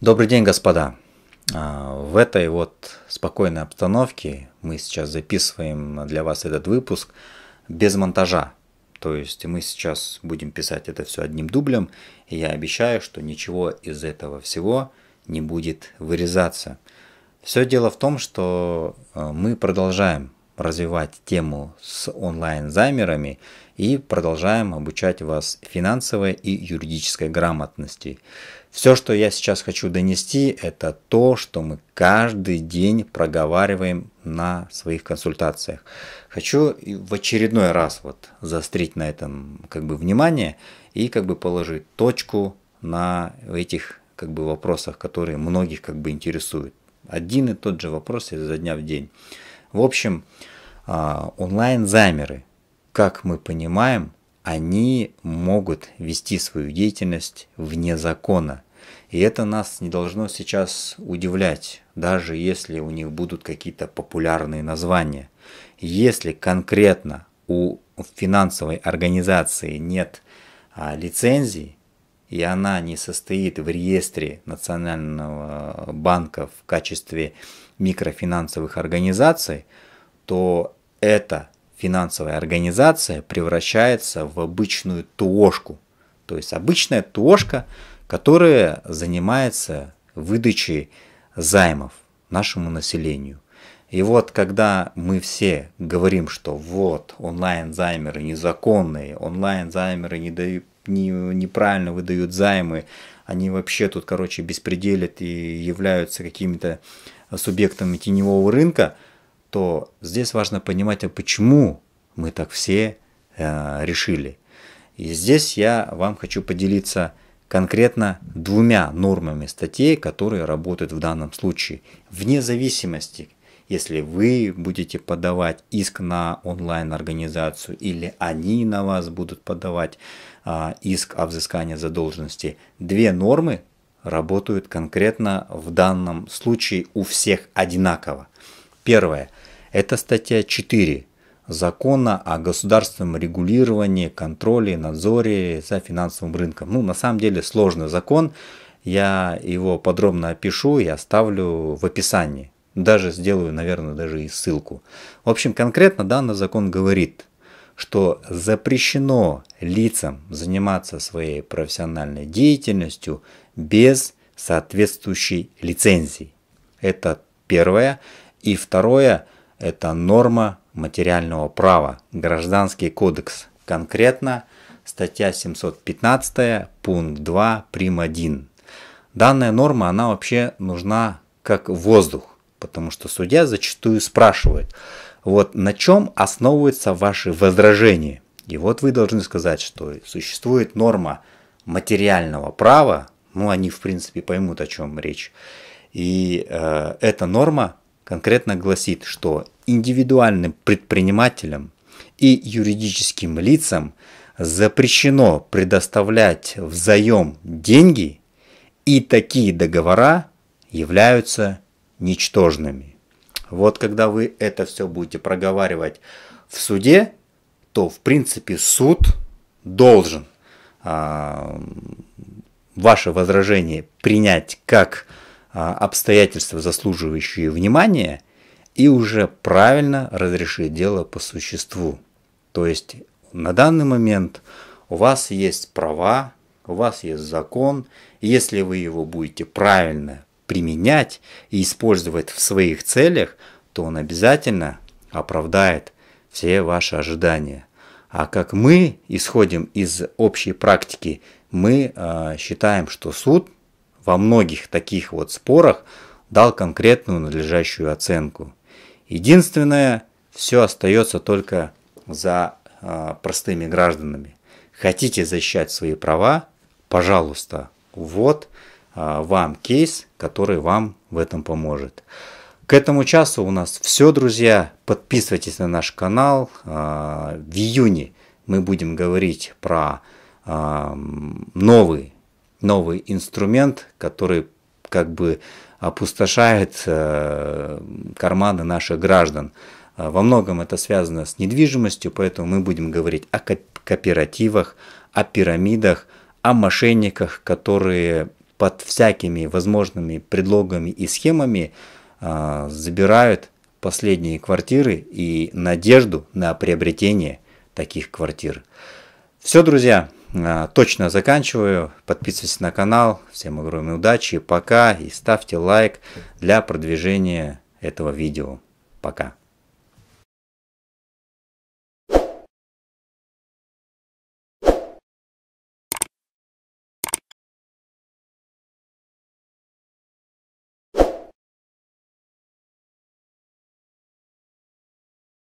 Добрый день, господа! А, в этой вот спокойной обстановке мы сейчас записываем для вас этот выпуск без монтажа. То есть мы сейчас будем писать это все одним дублем, и я обещаю, что ничего из этого всего не будет вырезаться. Все дело в том, что а, мы продолжаем развивать тему с онлайн-займерами и продолжаем обучать вас финансовой и юридической грамотности. Все, что я сейчас хочу донести, это то, что мы каждый день проговариваем на своих консультациях. Хочу в очередной раз вот заострить на этом как бы внимание и как бы положить точку на этих как бы вопросах, которые многих как бы интересуют. Один и тот же вопрос изо дня в день. В общем, а, онлайн-замеры, как мы понимаем, они могут вести свою деятельность вне закона. И это нас не должно сейчас удивлять, даже если у них будут какие-то популярные названия. Если конкретно у финансовой организации нет а, лицензии, и она не состоит в реестре Национального банка в качестве микрофинансовых организаций, то эта финансовая организация превращается в обычную ТОшку. То есть обычная ТОшка, которая занимается выдачей займов нашему населению. И вот когда мы все говорим, что вот онлайн-займеры незаконные, онлайн-займеры не дают не, неправильно выдают займы, они вообще тут, короче, беспределят и являются какими-то субъектами теневого рынка, то здесь важно понимать, а почему мы так все э, решили. И здесь я вам хочу поделиться конкретно двумя нормами статей, которые работают в данном случае, вне зависимости, если вы будете подавать иск на онлайн-организацию или они на вас будут подавать а, иск о взыскании задолженности. Две нормы работают конкретно в данном случае у всех одинаково. Первое – это статья 4 закона о государственном регулировании, контроле, надзоре за финансовым рынком. Ну, на самом деле сложный закон, я его подробно опишу и оставлю в описании. Даже сделаю, наверное, даже и ссылку. В общем, конкретно данный закон говорит, что запрещено лицам заниматься своей профессиональной деятельностью без соответствующей лицензии. Это первое. И второе – это норма материального права, гражданский кодекс. Конкретно статья 715, пункт 2, прим. 1. Данная норма, она вообще нужна как воздух потому что судья зачастую спрашивает, вот на чем основываются ваши возражения. И вот вы должны сказать, что существует норма материального права, ну они в принципе поймут, о чем речь. И э, эта норма конкретно гласит, что индивидуальным предпринимателям и юридическим лицам запрещено предоставлять взаем деньги, и такие договора являются ничтожными. Вот когда вы это все будете проговаривать в суде, то в принципе суд должен а, ваше возражение принять как а, обстоятельства, заслуживающие внимания, и уже правильно разрешить дело по существу. То есть на данный момент у вас есть права, у вас есть закон, и если вы его будете правильно применять и использовать в своих целях, то он обязательно оправдает все ваши ожидания. А как мы исходим из общей практики, мы э, считаем, что суд во многих таких вот спорах дал конкретную надлежащую оценку. Единственное, все остается только за э, простыми гражданами. Хотите защищать свои права? Пожалуйста, вот а, вам кейс, который вам в этом поможет. К этому часу у нас все, друзья. Подписывайтесь на наш канал. А, в июне мы будем говорить про а, новый, новый инструмент, который как бы опустошает э, карманы наших граждан. Во многом это связано с недвижимостью, поэтому мы будем говорить о кооперативах, о пирамидах, о мошенниках, которые под всякими возможными предлогами и схемами э, забирают последние квартиры и надежду на приобретение таких квартир. Все, друзья, э, точно заканчиваю. Подписывайтесь на канал. Всем огромной удачи. Пока и ставьте лайк для продвижения этого видео. Пока.